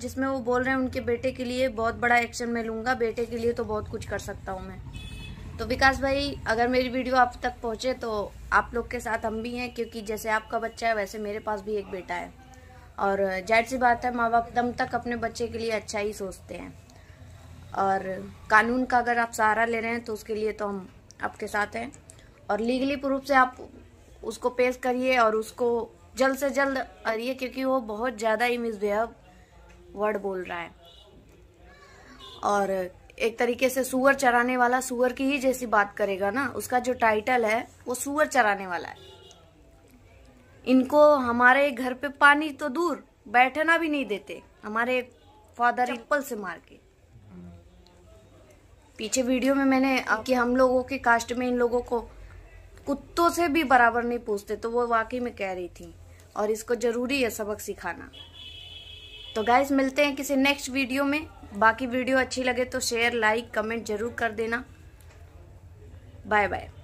जिसमें वो बोल रहे हैं उनके बेटे के लिए बहुत बड़ा एक्शन मैं लूँगा बेटे के लिए तो बहुत कुछ कर सकता हूँ मैं तो विकास भाई अगर मेरी वीडियो आप तक पहुँचे तो आप लोग के साथ हम भी हैं क्योंकि जैसे आपका बच्चा है वैसे मेरे पास भी एक बेटा है और जाहिर सी बात है माँ बाप दम तक अपने बच्चे के लिए अच्छा ही सोचते हैं और कानून का अगर आप सहारा ले रहे हैं तो उसके लिए तो हम आपके साथ हैं और लीगली प्रूफ से आप उसको पेश करिए और उसको जल्द से जल्द करिए क्योंकि वो बहुत ज़्यादा ही मिसबिहेव वर्ड बोल रहा है और एक तरीके से सुअर चराने वाला सुअर की ही जैसी बात करेगा ना उसका जो टाइटल है वो सुअर चराने वाला है इनको हमारे घर पे पानी तो दूर बैठना भी नहीं देते हमारे फादर एप्पल से मार के पीछे वीडियो में मैंने कि हम लोगों के कास्ट में इन लोगों को कुत्तों से भी बराबर नहीं पूछते तो वो वाकई में कह रही थी और इसको जरूरी है सबक सिखाना तो गाइज मिलते हैं किसी नेक्स्ट वीडियो में बाकी वीडियो अच्छी लगे तो शेयर लाइक कमेंट जरूर कर देना बाय बाय